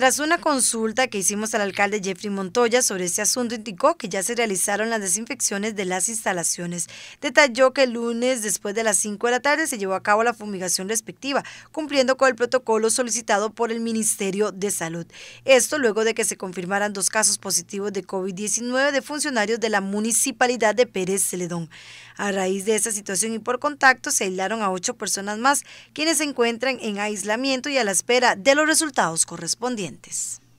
Tras una consulta que hicimos al alcalde Jeffrey Montoya sobre este asunto, indicó que ya se realizaron las desinfecciones de las instalaciones. Detalló que el lunes, después de las 5 de la tarde, se llevó a cabo la fumigación respectiva, cumpliendo con el protocolo solicitado por el Ministerio de Salud. Esto luego de que se confirmaran dos casos positivos de COVID-19 de funcionarios de la Municipalidad de Pérez Celedón. A raíz de esta situación y por contacto, se aislaron a ocho personas más, quienes se encuentran en aislamiento y a la espera de los resultados correspondientes. 件です